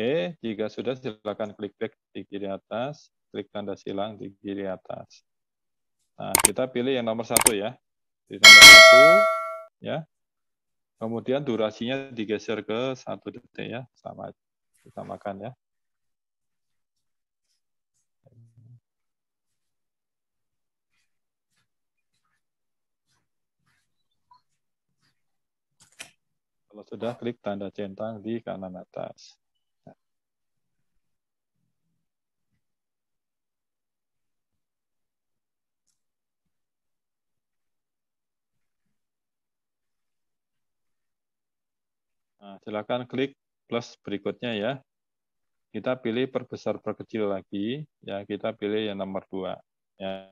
Oke, jika sudah silakan klik back di kiri atas, klik tanda silang di kiri atas. Nah, kita pilih yang nomor satu ya. Di nomor satu, ya. Kemudian durasinya digeser ke satu detik ya, sama kita makan ya. Kalau sudah, klik tanda centang di kanan atas. Nah, silakan klik plus berikutnya ya. Kita pilih perbesar perkecil lagi, ya kita pilih yang nomor dua Ya.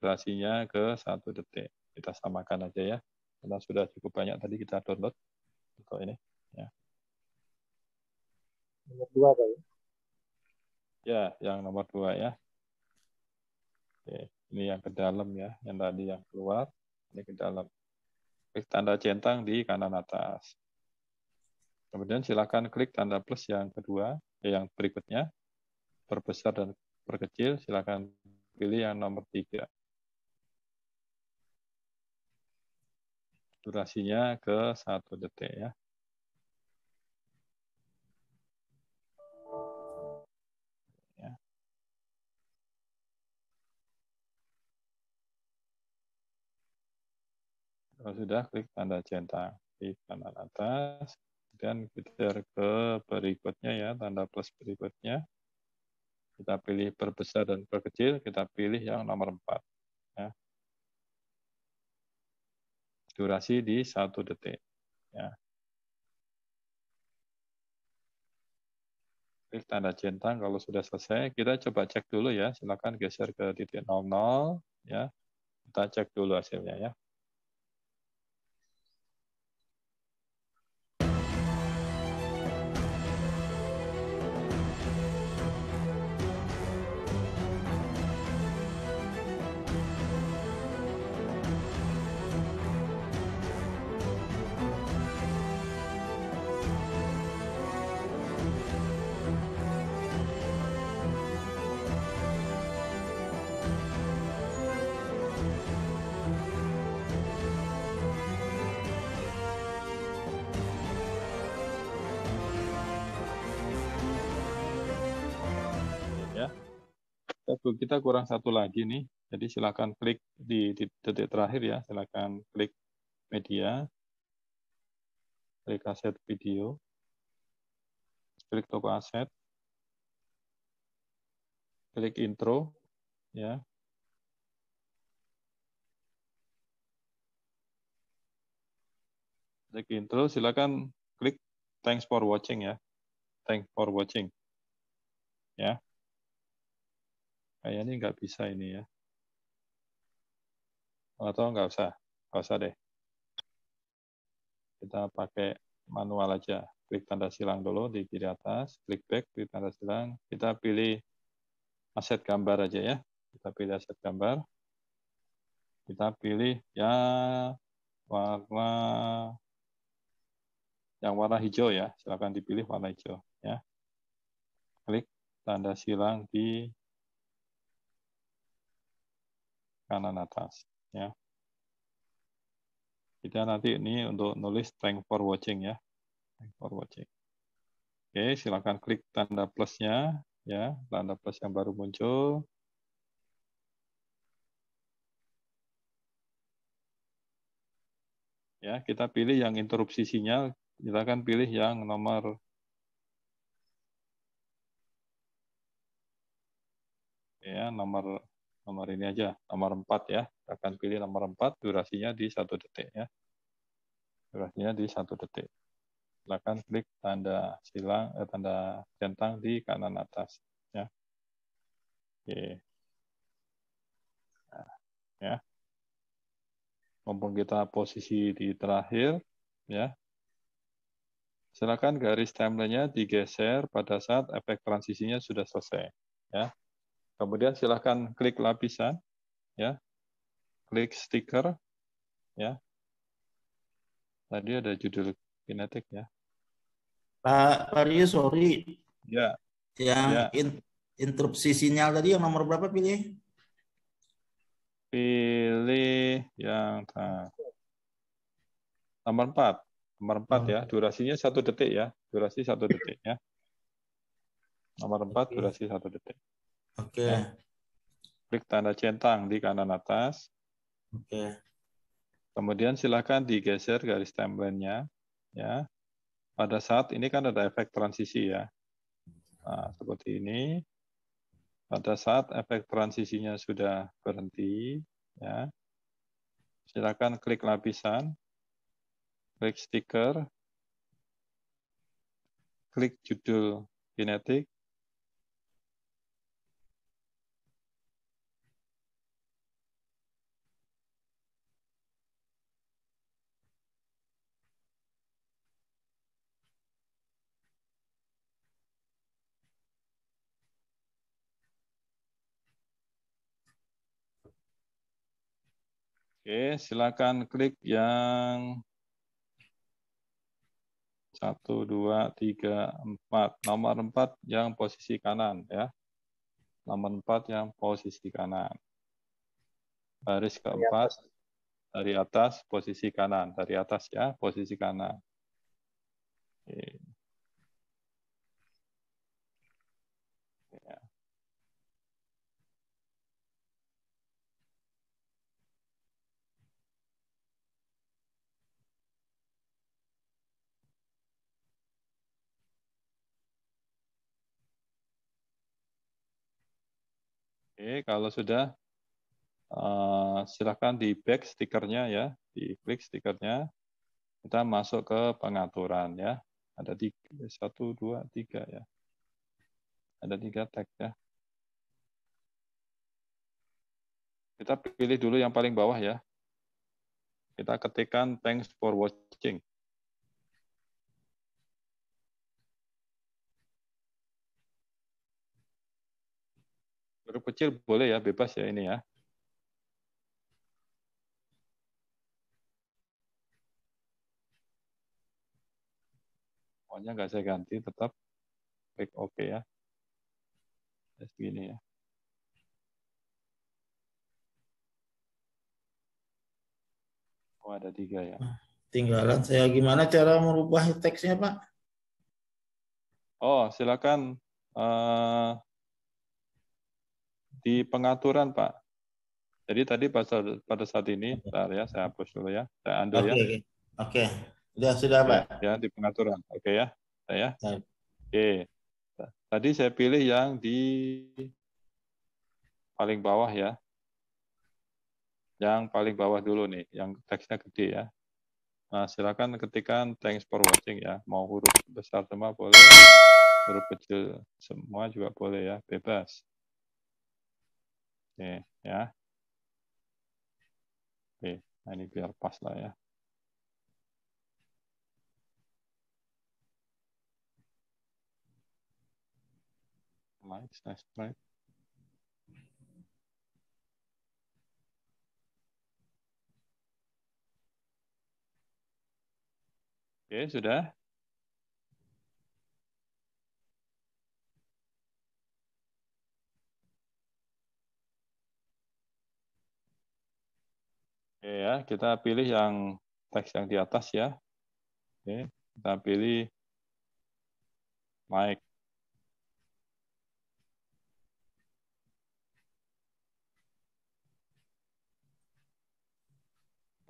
Durasinya ke satu detik. Kita samakan aja ya, karena sudah cukup banyak tadi kita download untuk ini. Ya. Nomor dua Pak. Ya, ya yang nomor dua ya. Oke, ini yang ke dalam ya, yang tadi yang keluar, ini ke dalam. Klik tanda centang di kanan atas. Kemudian silakan klik tanda plus yang kedua, eh, yang berikutnya. Perbesar dan perkecil, silakan pilih yang nomor tiga. Durasinya ke satu detik ya. Kalau sudah, klik tanda centang di kanan atas. dan kita ke berikutnya ya, tanda plus berikutnya. Kita pilih perbesar dan perkecil. Kita pilih yang nomor 4. Ya. Durasi di satu detik. Ya. klik tanda centang kalau sudah selesai. Kita coba cek dulu ya. Silakan geser ke titik 00 ya. Kita cek dulu hasilnya ya. kita kurang satu lagi nih. Jadi silakan klik di detik terakhir ya, silakan klik media, klik aset video, klik toko aset, klik intro, ya. Klik intro, silakan klik thanks for watching ya. Thanks for watching. Ya. Kayaknya nggak bisa ini ya. Atau nggak usah. Nggak usah deh. Kita pakai manual aja. Klik tanda silang dulu di kiri atas. Klik back, klik tanda silang. Kita pilih aset gambar aja ya. Kita pilih aset gambar. Kita pilih ya warna yang warna hijau ya. Silakan dipilih warna hijau ya. Klik tanda silang di kanan atas ya kita nanti ini untuk nulis thank for watching ya thank for watching oke silakan klik tanda plusnya ya tanda plus yang baru muncul ya kita pilih yang interupsi sinyal kita akan pilih yang nomor ya nomor nomor ini aja, nomor 4 ya. Kita akan pilih nomor 4, durasinya di satu detik ya. Durasinya di satu detik. Silakan klik tanda silang, eh, tanda centang di kanan atas ya. Oke. Nah, ya. Mumpung kita posisi di terakhir ya. Silakan garis timeline-nya digeser pada saat efek transisinya sudah selesai ya Kemudian silahkan klik lapisan, ya, klik stiker, ya. Tadi ada judul kinetik ya. Pak Mario, sorry. Ya. Yang ya. In, interupsi sinyal tadi yang nomor berapa pilih? Pilih yang nah, nomor 4. Nomor 4 ya. Durasinya satu detik ya. Durasi satu detik ya. Nomor 4 durasi satu detik. Oke. Okay. Nah, klik tanda centang di kanan atas. Oke. Okay. Kemudian silakan digeser garis tembennya. Ya. Pada saat ini kan ada efek transisi ya. Nah, seperti ini. Pada saat efek transisinya sudah berhenti, ya, silakan klik lapisan, klik stiker, klik judul kinetik, Oke, silakan klik yang satu, dua, tiga, empat. Nomor empat yang posisi kanan ya. Nomor empat yang posisi kanan. Baris keempat dari atas posisi kanan. Dari atas ya, posisi kanan. Oke. Oke, kalau sudah uh, eh, silahkan di back stikernya ya, di klik stikernya. Kita masuk ke pengaturan ya. Ada di satu, dua, tiga ya. Ada tiga tag ya. Kita pilih dulu yang paling bawah ya. Kita ketikkan thanks for watching. Grup kecil boleh ya, bebas ya ini ya. Pokoknya nggak saya ganti, tetap klik okay ya. Terus begini ya. Oh ada tiga ya. Tinggalan saya gimana cara merubah teksnya Pak? Oh silakan uh, di pengaturan Pak. Jadi tadi pada pada saat ini, Pak ya, saya hapus dulu ya, saya ambil okay, ya. Oke, okay. sudah sudah ya, Pak. Ya, di pengaturan, oke okay, ya, saya. Ya. Oke, okay. tadi saya pilih yang di paling bawah ya, yang paling bawah dulu nih, yang teksnya gede ya. Nah, silakan ketikkan thanks for watching ya. Mau huruf besar semua boleh, huruf kecil semua juga boleh ya, bebas. Oke, okay, ya. Oke, okay, nah ini biar pas lah ya. Lights, slash stripe. Oke, okay, sudah. Oke ya, kita pilih yang teks yang di atas ya. Oke, kita pilih naik.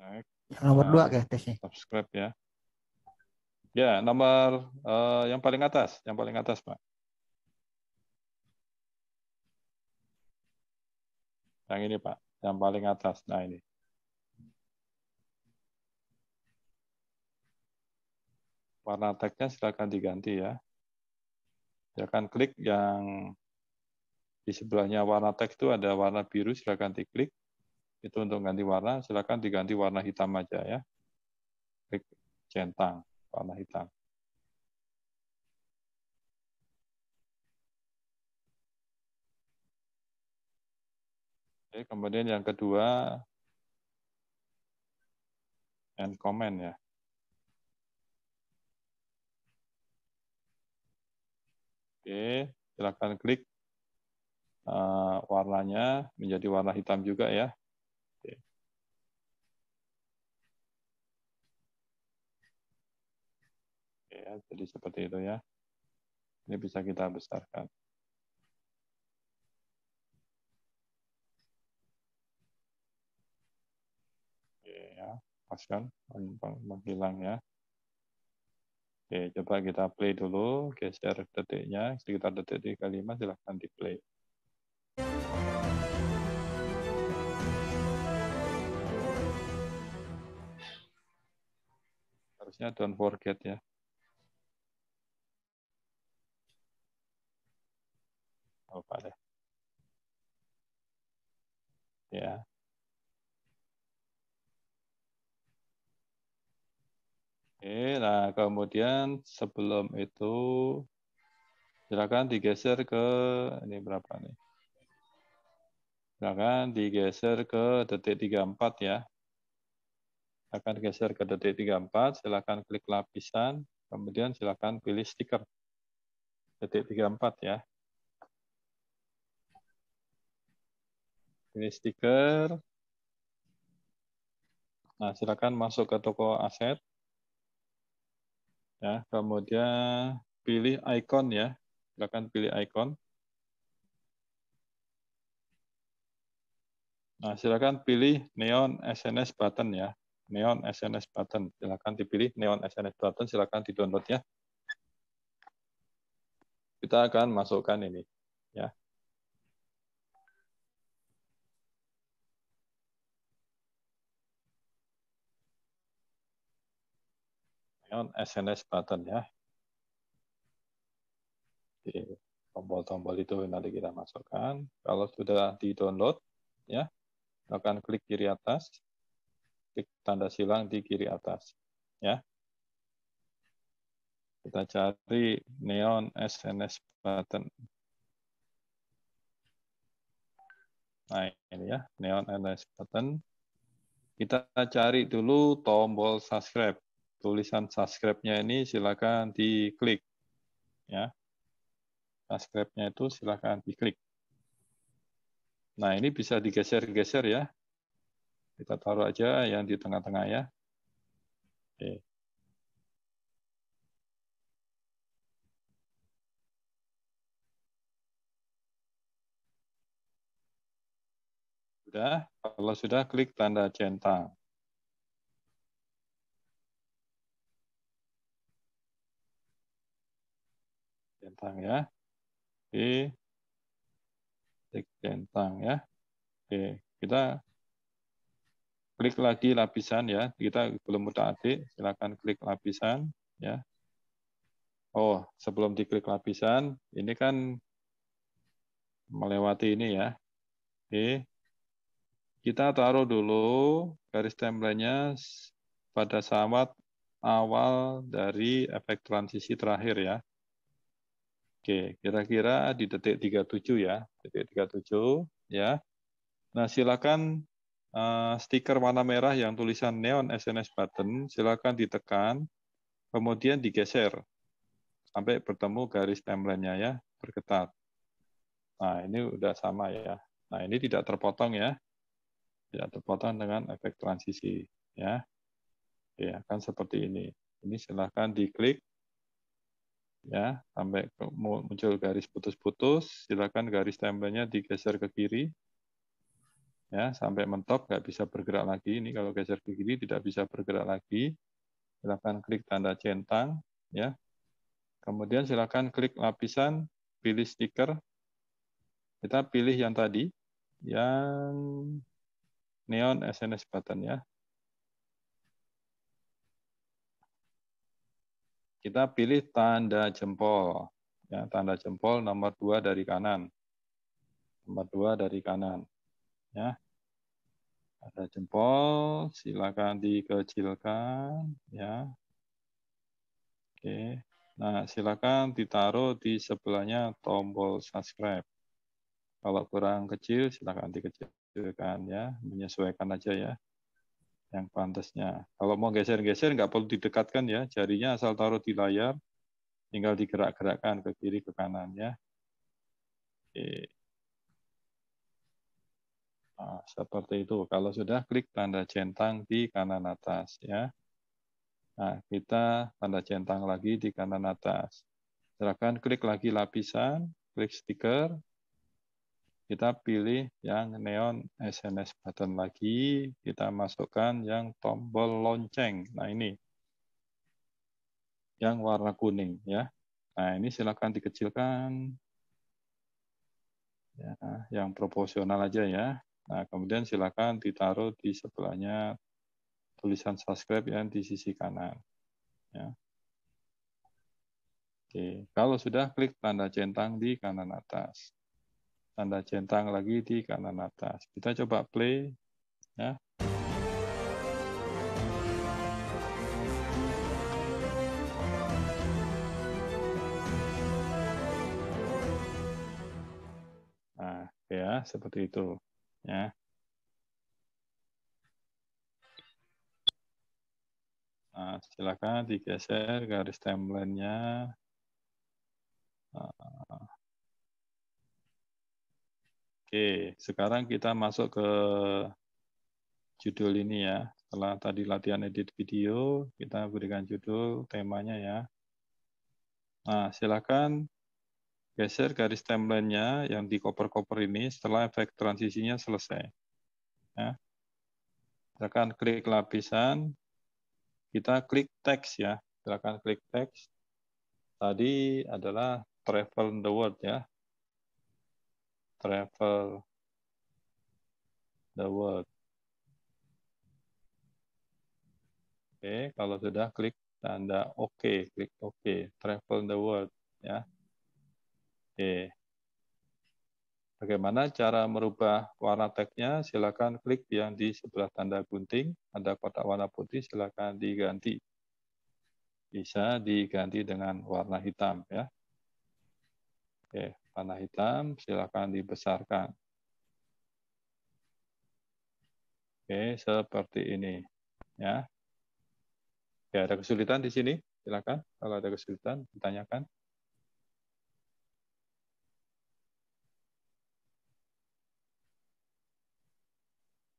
Naik. Nomor nah, dua ke tesnya. Subscribe ya. Ya, nomor uh, yang paling atas, yang paling atas, Pak. Yang ini, Pak. Yang paling atas. Nah, ini. warna teksnya silakan diganti ya. Silakan ya klik yang di sebelahnya warna teks itu ada warna biru, silakan diklik. Itu untuk ganti warna, silakan diganti warna hitam aja ya. Klik centang, warna hitam. Oke, kemudian yang kedua, end comment ya. Oke, silakan klik uh, warnanya menjadi warna hitam juga ya. Oke. ya, jadi seperti itu ya. Ini bisa kita besarkan. Oke ya, paskan menghilang ya. Oke, coba kita play dulu, geser detiknya, sekitar detik kalimat silahkan di play. Harusnya don't forget ya. Lupa deh. Ya. Oke, nah kemudian sebelum itu silakan digeser ke ini berapa nih? Silakan digeser ke detik 34 ya. Akan geser ke detik 34, silakan klik lapisan, kemudian silakan pilih stiker. Detik 34 ya. Pilih stiker. Nah, silakan masuk ke toko aset. Ya, kemudian pilih icon ya. Silakan pilih icon. Nah, silakan pilih neon SNS button ya. Neon SNS button. Silakan dipilih neon SNS button, silakan di-download ya. Kita akan masukkan ini ya. on kan SNS button ya. Di tombol-tombol itu nanti kita masukkan. Kalau sudah di-download, ya, akan klik kiri atas, klik tanda silang di kiri atas. ya. Kita cari neon SNS button. Nah, ini ya, neon SNS button. Kita cari dulu tombol subscribe tulisan subscribe-nya ini silakan diklik ya. Subscribe-nya itu silakan diklik. Nah, ini bisa digeser-geser ya. Kita taruh aja yang di tengah-tengah ya. Oke. Sudah, kalau sudah klik tanda centang. centang ya. Oke. Klik centang ya. Oke, kita klik lagi lapisan ya. Kita belum utak-atik, silakan klik lapisan ya. Oh, sebelum diklik lapisan, ini kan melewati ini ya. Oke. Kita taruh dulu garis template-nya pada saat awal dari efek transisi terakhir ya. Oke, kira-kira di detik 37 ya, detik 37 ya. Nah, silakan uh, stiker warna merah yang tulisan neon SNS button silakan ditekan, kemudian digeser sampai bertemu garis timeline-nya ya, berketat. Nah, ini udah sama ya. Nah, ini tidak terpotong ya. Tidak terpotong dengan efek transisi ya. Ya, kan seperti ini. Ini silakan diklik ya sampai muncul garis putus-putus silakan garis timelinenya digeser ke kiri ya sampai mentok nggak bisa bergerak lagi ini kalau geser ke kiri tidak bisa bergerak lagi silakan klik tanda centang ya kemudian silakan klik lapisan pilih stiker kita pilih yang tadi yang neon SNS button ya Kita pilih tanda jempol. Ya, tanda jempol nomor dua dari kanan. Nomor dua dari kanan. Ya. Ada jempol, silakan dikecilkan ya. Oke. Nah, silakan ditaruh di sebelahnya tombol subscribe. Kalau kurang kecil silakan dikecilkan ya, menyesuaikan aja ya yang pantasnya. Kalau mau geser-geser nggak perlu didekatkan ya, jarinya asal taruh di layar, tinggal digerak-gerakkan ke kiri ke kanan ya. Oke. Nah, seperti itu. Kalau sudah klik tanda centang di kanan atas ya. Nah, kita tanda centang lagi di kanan atas. Silakan klik lagi lapisan, klik stiker, kita pilih yang neon SNS button lagi, kita masukkan yang tombol lonceng. Nah ini, yang warna kuning ya. Nah ini silakan dikecilkan. Ya, yang proporsional aja ya. Nah kemudian silakan ditaruh di sebelahnya tulisan subscribe yang di sisi kanan. Ya. Oke, kalau sudah klik tanda centang di kanan atas tanda centang lagi di kanan atas. Kita coba play ya. Nah, ya seperti itu ya. Nah, silakan digeser garis timeline-nya. Nah, Oke, sekarang kita masuk ke judul ini ya. Setelah tadi latihan edit video, kita berikan judul temanya ya. Nah, silakan geser garis timeline-nya yang di koper-koper ini setelah efek transisinya selesai. Ya. Silakan klik lapisan, kita klik teks ya. Silakan klik teks. Tadi adalah travel the world ya, travel the world. Oke, kalau sudah klik tanda oke, okay, klik oke, okay, travel the world ya. Oke. Bagaimana cara merubah warna teksnya? Silakan klik yang di sebelah tanda gunting, ada kotak warna putih, silakan diganti. Bisa diganti dengan warna hitam ya. Oke. Panah hitam, silakan dibesarkan. Oke, seperti ini. Ya. Ya, ada kesulitan di sini? Silakan kalau ada kesulitan ditanyakan.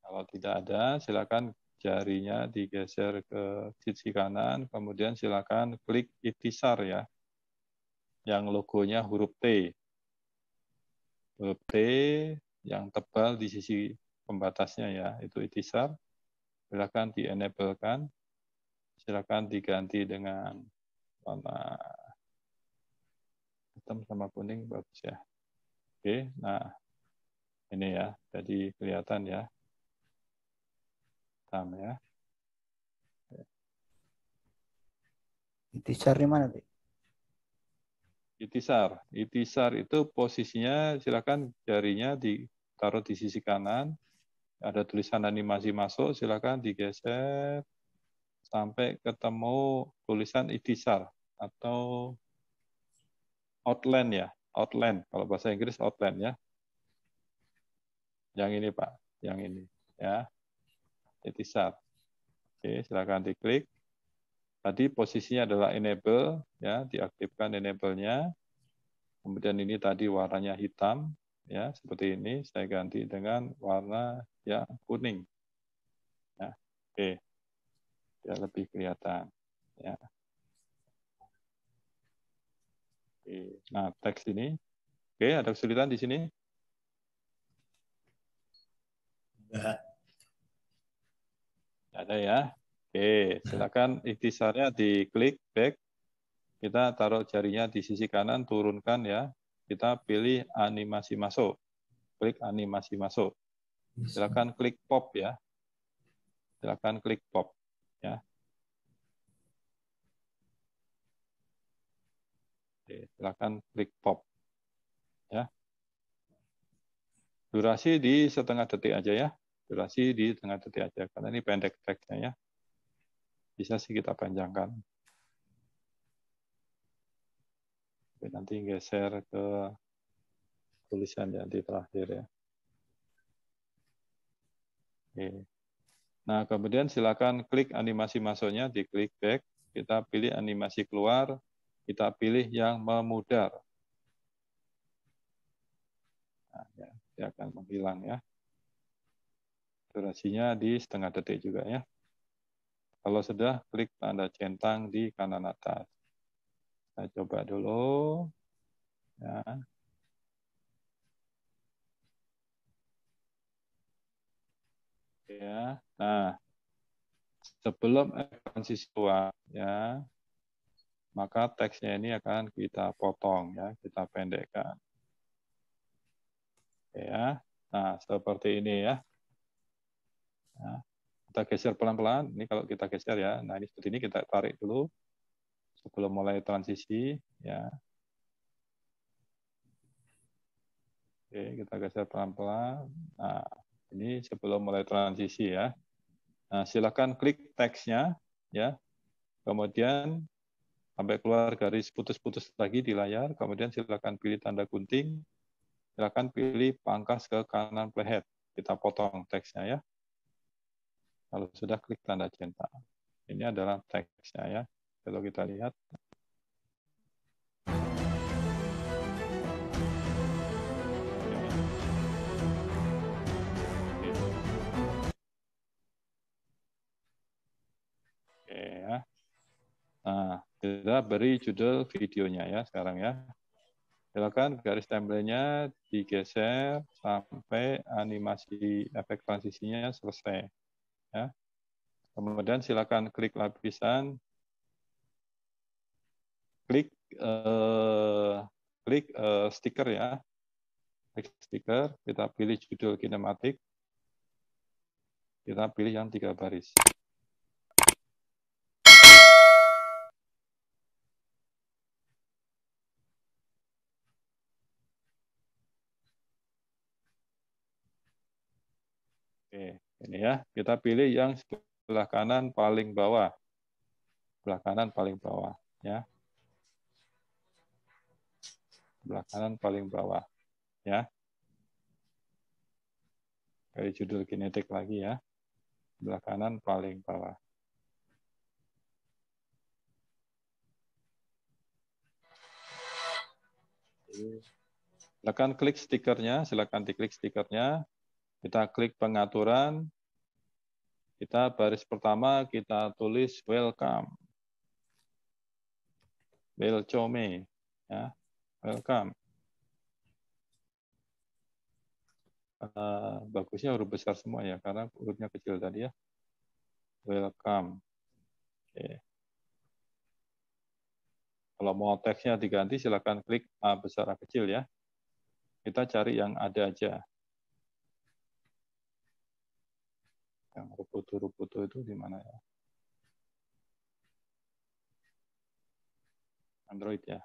Kalau tidak ada, silakan jarinya digeser ke sisi kanan, kemudian silakan klik itisar ya. Yang logonya huruf T. Eh, P yang tebal di sisi pembatasnya ya, itu itisar. Silakan di-enable-kan. Silakan diganti dengan warna hitam sama kuning bagus ya. Oke, nah ini ya, jadi kelihatan ya. Hitam ya. Itisar di mana, Pak? itisar. Itisar itu posisinya silakan jarinya ditaruh di sisi kanan. Ada tulisan animasi masuk, silakan digeser sampai ketemu tulisan itisar atau outline ya, outline kalau bahasa Inggris outline ya. Yang ini Pak, yang ini ya. Itisar. Oke, silakan diklik. Tadi posisinya adalah enable, ya diaktifkan enable-nya. Kemudian ini tadi warnanya hitam, ya seperti ini. Saya ganti dengan warna ya kuning. Ya, oke, ya lebih kelihatan. Ya. Oke. Nah teks ini, oke ada kesulitan di sini? Ada ya. Oke, silakan ikhtisarnya klik back. Kita taruh jarinya di sisi kanan, turunkan ya. Kita pilih animasi masuk. Klik animasi masuk. Silakan klik pop ya. Silakan klik pop ya. Oke, silakan klik pop. Ya. Durasi di setengah detik aja ya. Durasi di setengah detik aja karena ini pendek teksnya ya bisa sih kita panjangkan. Oke, nanti geser ke tulisan yang di terakhir ya. Oke. Nah, kemudian silakan klik animasi masuknya, klik back, kita pilih animasi keluar, kita pilih yang memudar. Nah, ya, dia akan menghilang ya. Durasinya di setengah detik juga ya. Kalau sudah, klik tanda centang di kanan atas. Kita coba dulu. Ya. Ya. Nah, sebelum ekspansi siswa, ya, maka teksnya ini akan kita potong, ya, kita pendekkan. Ya. Nah, seperti ini ya. Nah, kita geser pelan-pelan. Ini kalau kita geser ya. Nah, ini seperti ini kita tarik dulu sebelum mulai transisi ya. Oke, kita geser pelan-pelan. Nah, ini sebelum mulai transisi ya. Nah, silakan klik teksnya ya. Kemudian sampai keluar garis putus-putus lagi di layar, kemudian silakan pilih tanda gunting. Silakan pilih pangkas ke kanan playhead. Kita potong teksnya ya. Kalau sudah klik tanda cinta. Ini adalah teksnya ya. Kalau kita lihat Oke ya. Nah, kita beri judul videonya ya sekarang ya. Silakan garis template-nya digeser sampai animasi efek transisinya selesai. Ya. Kemudian silakan klik lapisan, klik uh, klik uh, stiker ya, klik stiker, kita pilih judul kinematik, kita pilih yang tiga baris. ya. Kita pilih yang sebelah kanan paling bawah. Sebelah kanan paling bawah ya. Sebelah kanan paling bawah ya. dari judul kinetik lagi ya. Sebelah kanan paling bawah. Silakan klik stikernya, silakan diklik stikernya. Kita klik pengaturan, kita baris pertama kita tulis welcome. Welcome ya. Welcome. Uh, bagusnya huruf besar semua ya karena hurufnya kecil tadi ya. Welcome. Okay. Kalau mau teksnya diganti, silakan klik A besar A kecil ya. Kita cari yang ada aja. yang Ruputu-Ruputu itu di mana ya? Android ya.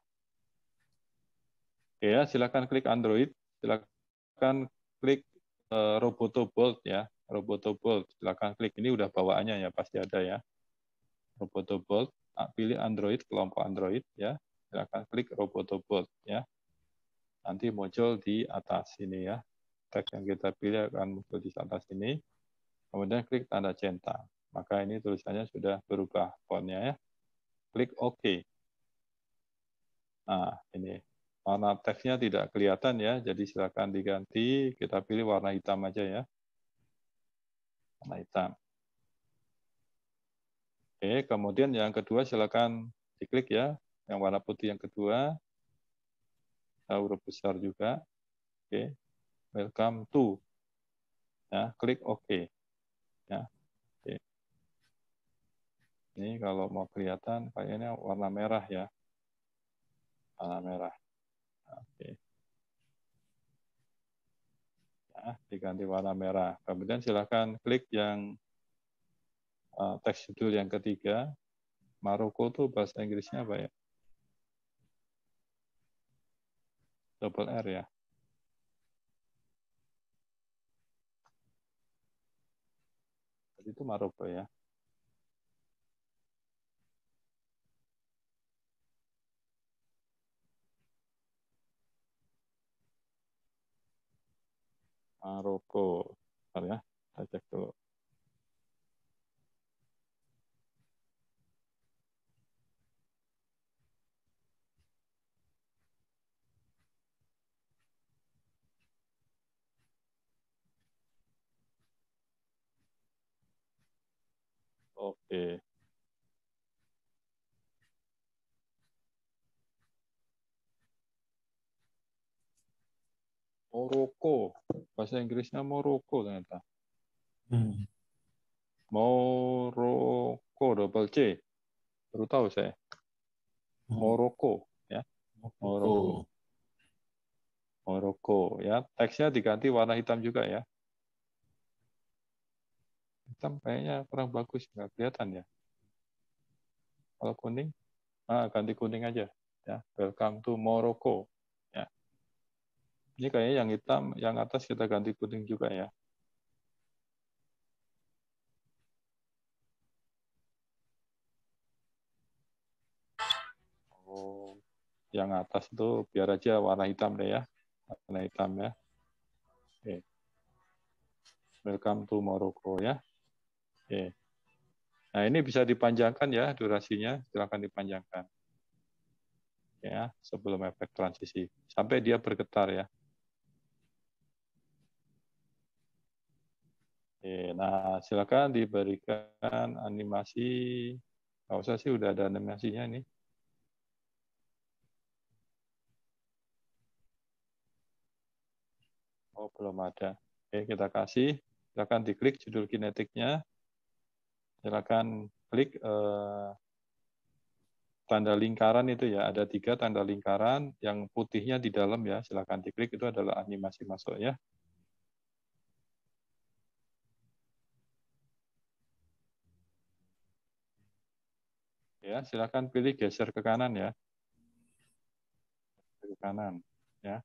Oke ya, silakan klik Android, silakan klik uh, Roboto Bolt ya, Roboto Bolt. Silakan klik ini udah bawaannya ya, pasti ada ya. Roboto Bolt, nah, pilih Android, kelompok Android ya. Silakan klik Roboto Bolt ya. Nanti muncul di atas sini ya. Tag yang kita pilih akan muncul di atas ini. Kemudian klik tanda centang. Maka ini tulisannya sudah berubah fontnya ya. Klik OK. Nah, ini warna teksnya tidak kelihatan ya, jadi silakan diganti. Kita pilih warna hitam aja ya. Warna hitam. Oke, kemudian yang kedua silakan diklik ya, yang warna putih yang kedua. Huruf besar juga. Oke. Welcome to. Ya, klik OK ya. Oke. Ini kalau mau kelihatan kayaknya warna merah ya. Warna merah. Oke. Ya, diganti warna merah. Kemudian silakan klik yang uh, teks judul yang ketiga. Maroko tuh bahasa Inggrisnya apa ya? Double R ya. itu Maroko ya. Maroko. ya, saya cek dulu. Oke. Moroko. Bahasa Inggrisnya Moroko ternyata. Hmm. Moroko double C. Baru tahu saya. Hmm. Moroko ya. Moroko. Moroko ya. Teksnya diganti warna hitam juga ya hitam kayaknya kurang bagus nggak kelihatan ya kalau kuning ah, ganti kuning aja ya welcome to Morocco ya ini kayaknya yang hitam yang atas kita ganti kuning juga ya oh yang atas tuh biar aja warna hitam deh ya warna hitam ya welcome to Morocco ya Oke. Nah, ini bisa dipanjangkan ya durasinya, silakan dipanjangkan. Ya, sebelum efek transisi sampai dia bergetar ya. Oke, nah silakan diberikan animasi. Nggak usah sih, udah ada animasinya ini. Oh, belum ada. Oke, kita kasih. Silakan diklik judul kinetiknya silakan klik eh, tanda lingkaran itu ya ada tiga tanda lingkaran yang putihnya di dalam ya silakan diklik itu adalah animasi masuk ya ya silakan pilih geser ke kanan ya ke kanan ya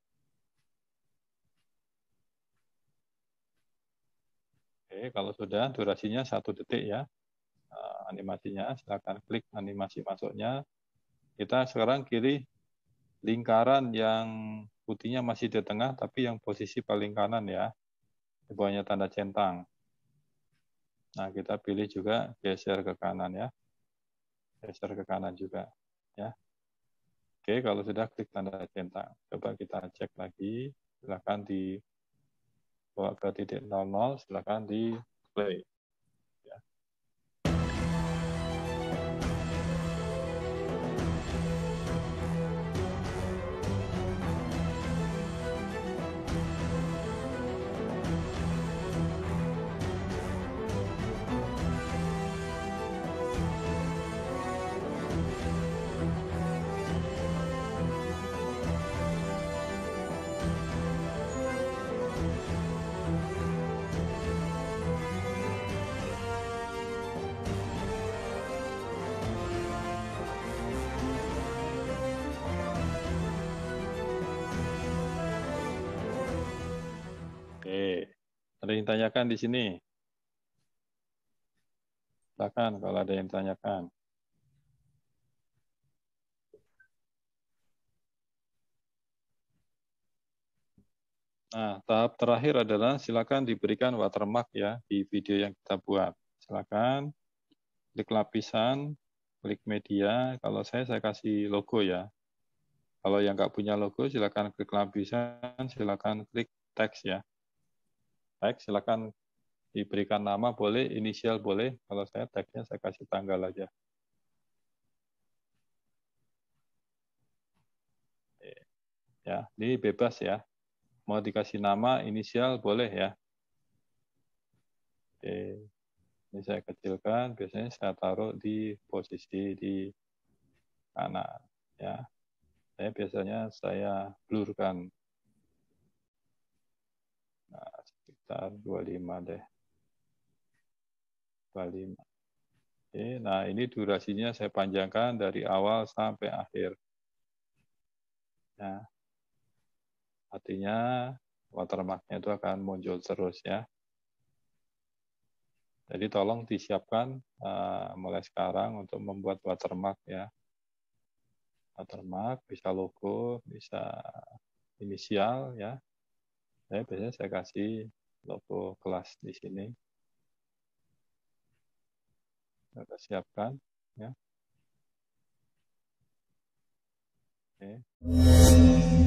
Oke, kalau sudah durasinya satu detik ya animasinya. Silakan klik animasi masuknya. Kita sekarang kiri lingkaran yang putihnya masih di tengah, tapi yang posisi paling kanan ya. Di tanda centang. Nah, kita pilih juga geser ke kanan ya. Geser ke kanan juga ya. Oke, kalau sudah klik tanda centang. Coba kita cek lagi. Silakan di bawa ke titik 00, silakan di play. Ada yang tanyakan di sini? Silakan kalau ada yang tanyakan. Nah, tahap terakhir adalah silakan diberikan watermark ya di video yang kita buat. Silakan klik lapisan, klik media. Kalau saya, saya kasih logo ya. Kalau yang nggak punya logo, silakan klik lapisan, silakan klik teks ya. Baik, silakan diberikan nama boleh, inisial boleh. Kalau saya tagnya saya kasih tanggal aja. Ya, ini bebas ya. Mau dikasih nama, inisial boleh ya. Oke. Ini saya kecilkan, biasanya saya taruh di posisi di kanan ya. Saya biasanya saya blurkan. Nah, sekitar 25 deh. 25. Oke, nah ini durasinya saya panjangkan dari awal sampai akhir. Ya. Artinya watermarknya itu akan muncul terus ya. Jadi tolong disiapkan eh, mulai sekarang untuk membuat watermark ya. Watermark bisa logo, bisa inisial ya. Saya biasanya saya kasih logo kelas di sini. Kita siapkan ya. Oke. Okay.